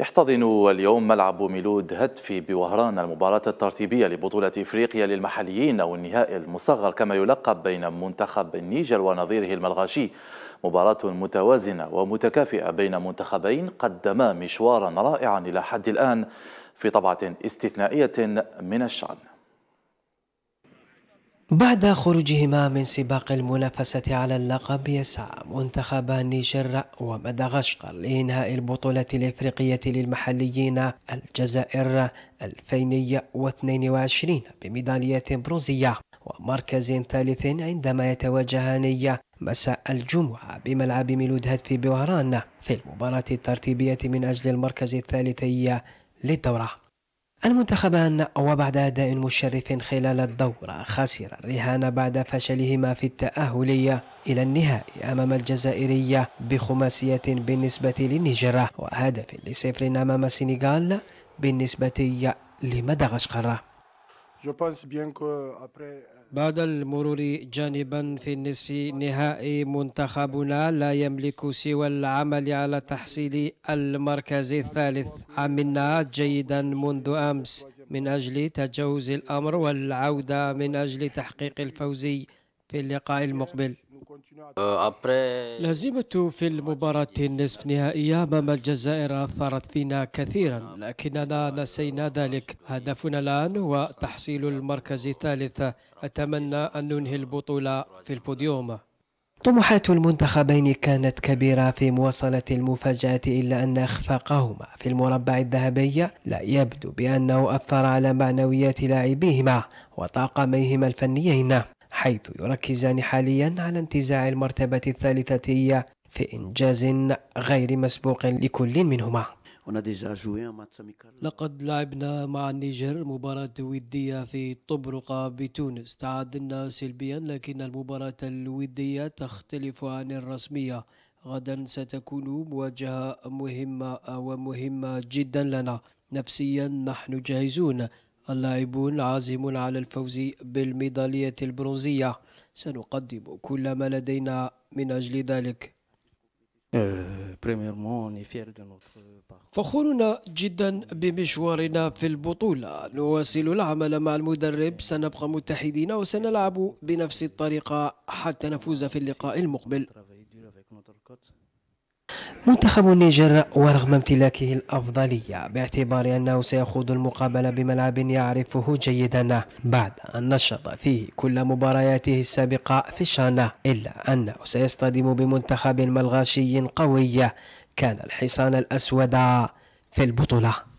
يحتضن اليوم ملعب ميلود هتفي بوهران المباراة الترتيبية لبطولة إفريقيا للمحليين أو النهائي المصغر كما يلقب بين منتخب النيجر ونظيره الملغاشي مباراة متوازنة ومتكافئة بين منتخبين قدما مشوارا رائعا إلى حد الآن في طبعة استثنائية من الشأن بعد خروجهما من سباق المنافسة على اللقب يسعى منتخبا نيجر ومدغشقر لإنهاء البطولة الإفريقية للمحليين الجزائر 2022 بميدالية برونزية ومركز ثالث عندما يتواجهان مساء الجمعة بملعب ميلود في بوهران في المباراة الترتيبية من أجل المركز الثالث للدورة المنتخبان وبعد أداء مشرف خلال الدورة خسر الرهان بعد فشلهما في التأهل إلى النهائي أمام الجزائرية بخماسية بالنسبة للنيجر وهدف لصفر أمام السنغال بالنسبة لمدغشقر Euh, بعد المرور جانبا في النصف النهائي منتخبنا لا يملك سوى العمل على تحصيل المركز الثالث عملنا جيدا منذ أمس من أجل تجاوز الأمر والعودة من أجل تحقيق الفوزي في اللقاء المقبل الهزيمة في المباراة النصف نهائية أمام الجزائر أثرت فينا كثيرا لكننا نسينا ذلك هدفنا الآن هو تحصيل المركز الثالث أتمنى أن ننهي البطولة في البوديوم طموحات المنتخبين كانت كبيرة في مواصلة المفاجأة إلا أن إخفاقهما في المربع الذهبي لا يبدو بأنه أثر على معنويات لاعبيهما وطاقميهما الفنيين حيث يركزان حاليا على انتزاع المرتبة الثالثة في إنجاز غير مسبوق لكل منهما لقد لعبنا مع النيجر مباراة ودية في طبرقة بتونس تعادلنا سلبيا لكن المباراة الودية تختلف عن الرسمية غدا ستكون مواجهة مهمة ومهمة جدا لنا نفسيا نحن جاهزون اللاعبون عازمون على الفوز بالميدالية البرونزية سنقدم كل ما لدينا من أجل ذلك euh, فخورنا جدا بمشوارنا في البطولة نواصل العمل مع المدرب سنبقى متحدين وسنلعب بنفس الطريقة حتى نفوز في اللقاء المقبل منتخب النيجر ورغم امتلاكه الأفضلية باعتبار أنه سيخوض المقابلة بملعب يعرفه جيدا بعد أن نشط فيه كل مبارياته السابقة في شانه إلا أنه سيصطدم بمنتخب ملغاشي قوي كان الحصان الأسود في البطولة